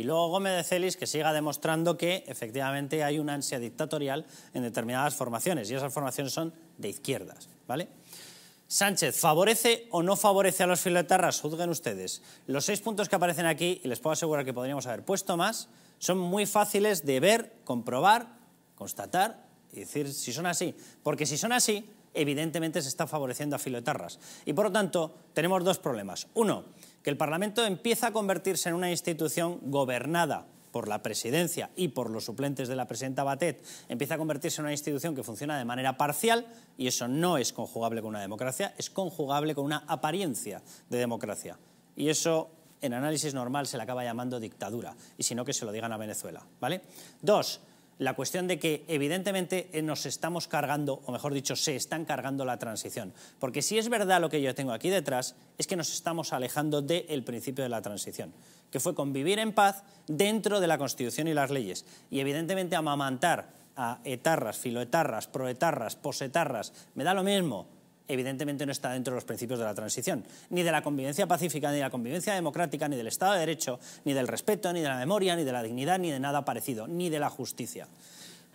Y luego Gómez de Celis que siga demostrando que efectivamente hay una ansia dictatorial en determinadas formaciones y esas formaciones son de izquierdas, ¿vale? Sánchez, ¿favorece o no favorece a los filetarras? Juzguen ustedes. Los seis puntos que aparecen aquí, y les puedo asegurar que podríamos haber puesto más, son muy fáciles de ver, comprobar, constatar y decir si son así. Porque si son así, evidentemente se está favoreciendo a filotarras Y por lo tanto, tenemos dos problemas. Uno, que el Parlamento empieza a convertirse en una institución gobernada por la presidencia y por los suplentes de la presidenta Batet, empieza a convertirse en una institución que funciona de manera parcial y eso no es conjugable con una democracia, es conjugable con una apariencia de democracia. Y eso en análisis normal se le acaba llamando dictadura, y si no que se lo digan a Venezuela, ¿vale? Dos, la cuestión de que evidentemente eh, nos estamos cargando, o mejor dicho, se están cargando la transición. Porque si es verdad lo que yo tengo aquí detrás, es que nos estamos alejando del principio de la transición, que fue convivir en paz dentro de la Constitución y las leyes. Y evidentemente amamantar a etarras, filoetarras, proetarras, posetarras, me da lo mismo, evidentemente no está dentro de los principios de la transición, ni de la convivencia pacífica, ni de la convivencia democrática, ni del Estado de Derecho, ni del respeto, ni de la memoria, ni de la dignidad, ni de nada parecido, ni de la justicia.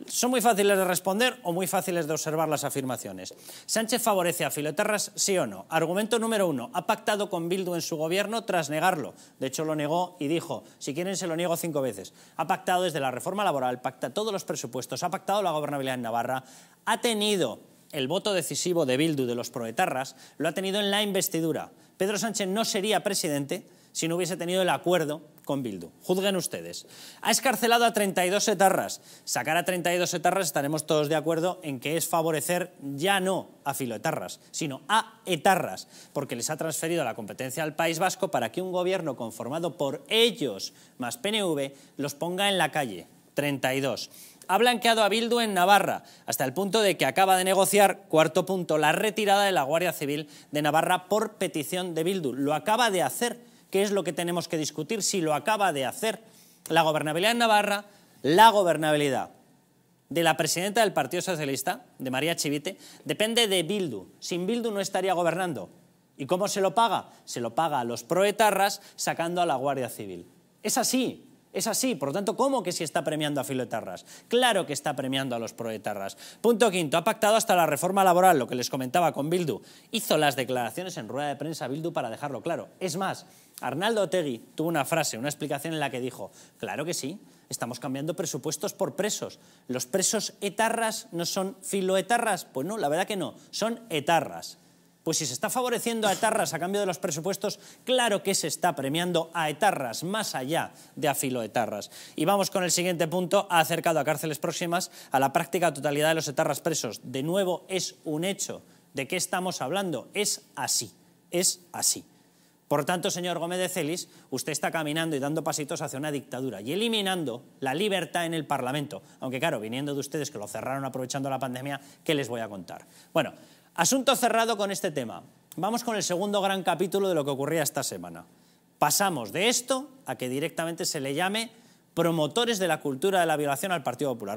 Son muy fáciles de responder o muy fáciles de observar las afirmaciones. ¿Sánchez favorece a Filoterras, sí o no? Argumento número uno. Ha pactado con Bildu en su gobierno tras negarlo. De hecho, lo negó y dijo, si quieren se lo niego cinco veces. Ha pactado desde la reforma laboral, pacta todos los presupuestos, ha pactado la gobernabilidad en Navarra, ha tenido el voto decisivo de Bildu de los proetarras lo ha tenido en la investidura. Pedro Sánchez no sería presidente si no hubiese tenido el acuerdo con Bildu. Juzguen ustedes. Ha escarcelado a 32 etarras. Sacar a 32 etarras estaremos todos de acuerdo en que es favorecer ya no a filoetarras, sino a etarras, porque les ha transferido la competencia al País Vasco para que un gobierno conformado por ellos más PNV los ponga en la calle. 32 ha blanqueado a Bildu en Navarra, hasta el punto de que acaba de negociar, cuarto punto, la retirada de la Guardia Civil de Navarra por petición de Bildu. Lo acaba de hacer, ¿Qué es lo que tenemos que discutir, si lo acaba de hacer. La gobernabilidad en Navarra, la gobernabilidad de la presidenta del Partido Socialista, de María Chivite, depende de Bildu. Sin Bildu no estaría gobernando. ¿Y cómo se lo paga? Se lo paga a los proetarras sacando a la Guardia Civil. Es así, es así, por lo tanto, ¿cómo que si está premiando a filoetarras? Claro que está premiando a los proetarras. Punto quinto, ha pactado hasta la reforma laboral, lo que les comentaba con Bildu. Hizo las declaraciones en rueda de prensa Bildu para dejarlo claro. Es más, Arnaldo Otegui tuvo una frase, una explicación en la que dijo, claro que sí, estamos cambiando presupuestos por presos. ¿Los presos etarras no son filoetarras? Pues no, la verdad que no, son etarras. Pues si se está favoreciendo a etarras a cambio de los presupuestos, claro que se está premiando a etarras, más allá de Afilo Etarras. Y vamos con el siguiente punto, ha acercado a cárceles próximas a la práctica totalidad de los etarras presos. De nuevo, es un hecho. ¿De qué estamos hablando? Es así, es así. Por tanto, señor Gómez de Celis, usted está caminando y dando pasitos hacia una dictadura y eliminando la libertad en el Parlamento. Aunque claro, viniendo de ustedes que lo cerraron aprovechando la pandemia, ¿qué les voy a contar? Bueno, Asunto cerrado con este tema. Vamos con el segundo gran capítulo de lo que ocurría esta semana. Pasamos de esto a que directamente se le llame promotores de la cultura de la violación al Partido Popular.